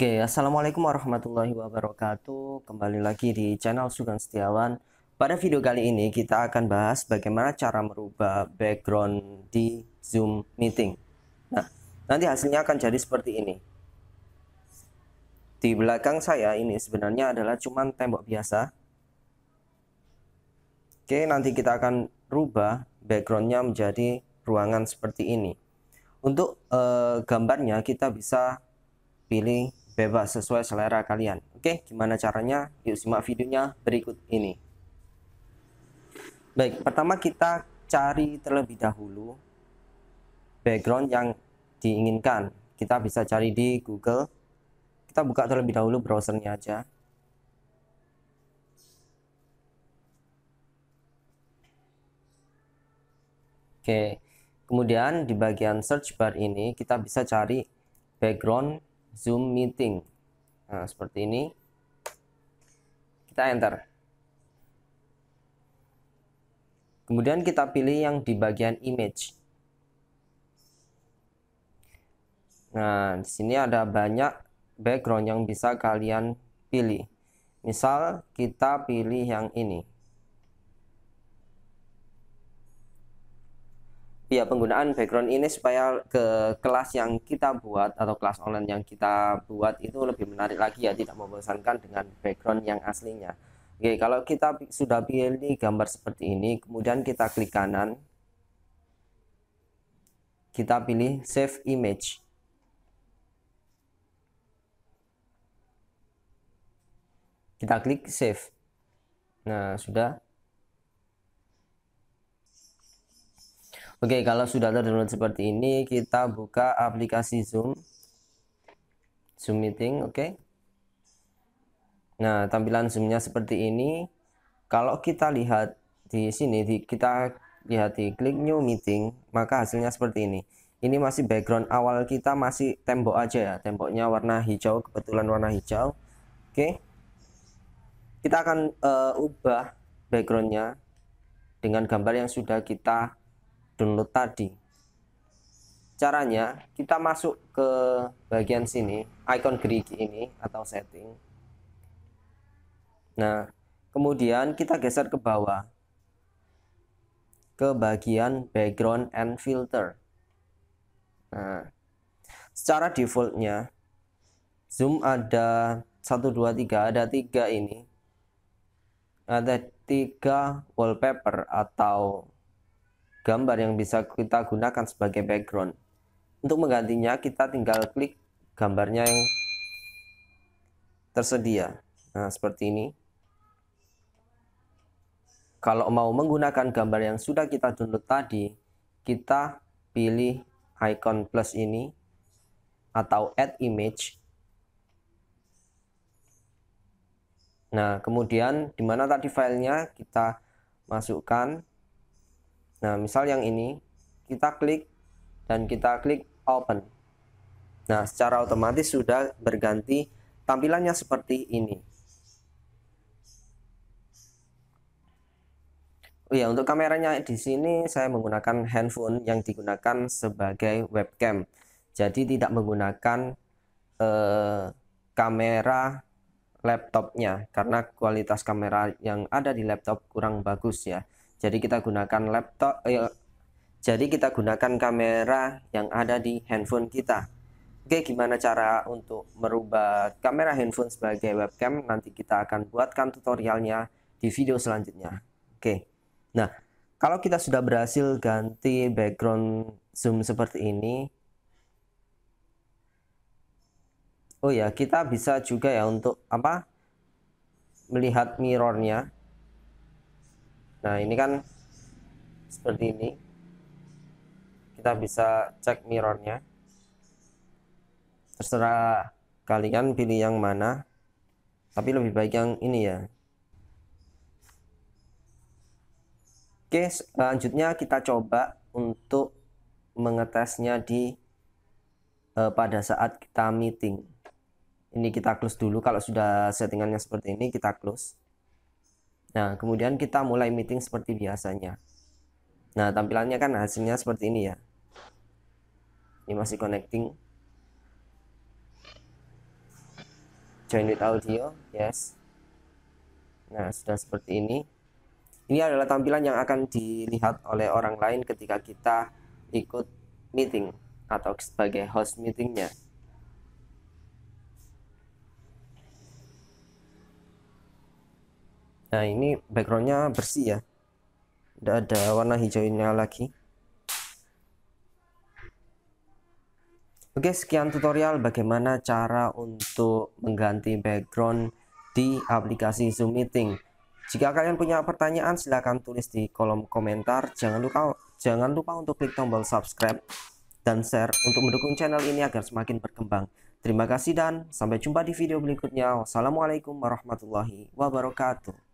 Oke, Assalamualaikum warahmatullahi wabarakatuh. Kembali lagi di channel Sugeng Setiawan. Pada video kali ini kita akan bahas bagaimana cara merubah background di Zoom meeting. Nah, nanti hasilnya akan jadi seperti ini. Di belakang saya ini sebenarnya adalah cuman tembok biasa. Oke, nanti kita akan rubah backgroundnya menjadi ruangan seperti ini. Untuk uh, gambarnya kita bisa pilih bebas sesuai selera kalian. Oke, gimana caranya? Yuk simak videonya berikut ini. Baik, pertama kita cari terlebih dahulu background yang diinginkan. Kita bisa cari di Google. Kita buka terlebih dahulu browsernya aja. Oke, kemudian di bagian search bar ini kita bisa cari background Zoom meeting. Nah, seperti ini. Kita enter. Kemudian kita pilih yang di bagian image. Nah, di sini ada banyak background yang bisa kalian pilih. Misal kita pilih yang ini. ya penggunaan background ini supaya ke kelas yang kita buat atau kelas online yang kita buat itu lebih menarik lagi ya tidak membosankan dengan background yang aslinya Oke kalau kita sudah pilih gambar seperti ini kemudian kita klik kanan kita pilih save image kita klik save nah sudah Oke, kalau sudah ada download seperti ini, kita buka aplikasi Zoom. Zoom meeting, oke. Okay. Nah, tampilan Zoom-nya seperti ini. Kalau kita lihat di sini, di, kita lihat di klik new meeting, maka hasilnya seperti ini. Ini masih background awal kita masih tembok aja ya, temboknya warna hijau, kebetulan warna hijau. Oke. Okay. Kita akan uh, ubah background-nya dengan gambar yang sudah kita download tadi caranya kita masuk ke bagian sini icon gerigi ini atau setting nah kemudian kita geser ke bawah ke bagian background and filter nah secara defaultnya zoom ada 1 2 3 ada tiga ini ada tiga wallpaper atau gambar yang bisa kita gunakan sebagai background. Untuk menggantinya, kita tinggal klik gambarnya yang tersedia. Nah, seperti ini. Kalau mau menggunakan gambar yang sudah kita download tadi, kita pilih icon plus ini atau add image. Nah, kemudian di mana tadi filenya kita masukkan Nah, misal yang ini kita klik dan kita klik open. Nah, secara otomatis sudah berganti tampilannya seperti ini. Oh ya, untuk kameranya di sini saya menggunakan handphone yang digunakan sebagai webcam. Jadi tidak menggunakan eh, kamera laptopnya karena kualitas kamera yang ada di laptop kurang bagus ya. Jadi kita gunakan laptop eh, jadi kita gunakan kamera yang ada di handphone kita. Oke, gimana cara untuk merubah kamera handphone sebagai webcam? Nanti kita akan buatkan tutorialnya di video selanjutnya. Oke. Nah, kalau kita sudah berhasil ganti background zoom seperti ini, Oh ya, kita bisa juga ya untuk apa? melihat mirrornya nah ini kan seperti ini kita bisa cek mirrornya terserah kalian pilih yang mana tapi lebih baik yang ini ya oke selanjutnya kita coba untuk mengetesnya di eh, pada saat kita meeting ini kita close dulu kalau sudah settingannya seperti ini kita close Nah, kemudian kita mulai meeting seperti biasanya. Nah, tampilannya kan hasilnya seperti ini ya. Ini masih connecting. Join with audio, yes. Nah, sudah seperti ini. Ini adalah tampilan yang akan dilihat oleh orang lain ketika kita ikut meeting atau sebagai host meetingnya. nah ini backgroundnya bersih ya tidak ada warna hijaunya lagi Oke sekian tutorial bagaimana cara untuk mengganti background di aplikasi Zoom Meeting jika kalian punya pertanyaan silahkan tulis di kolom komentar jangan lupa jangan lupa untuk klik tombol subscribe dan share untuk mendukung channel ini agar semakin berkembang Terima kasih dan sampai jumpa di video berikutnya. Wassalamualaikum warahmatullahi wabarakatuh.